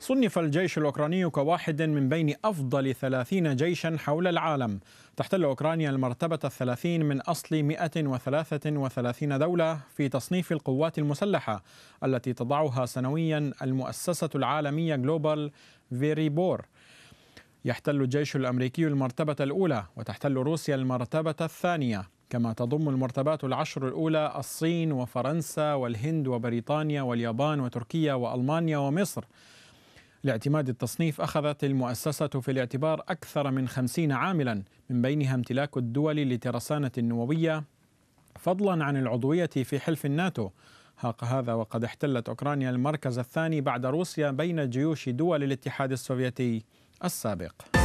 صنف الجيش الأوكراني كواحد من بين أفضل 30 جيشا حول العالم تحتل أوكرانيا المرتبة الثلاثين من أصل 133 دولة في تصنيف القوات المسلحة التي تضعها سنويا المؤسسة العالمية جلوبال فيريبور يحتل الجيش الأمريكي المرتبة الأولى وتحتل روسيا المرتبة الثانية كما تضم المرتبات العشر الأولى الصين وفرنسا والهند وبريطانيا واليابان وتركيا وألمانيا ومصر لاعتماد التصنيف أخذت المؤسسة في الاعتبار أكثر من خمسين عاملا من بينها امتلاك الدول لترسانة نووية فضلا عن العضوية في حلف الناتو هذا وقد احتلت أوكرانيا المركز الثاني بعد روسيا بين جيوش دول الاتحاد السوفيتي السابق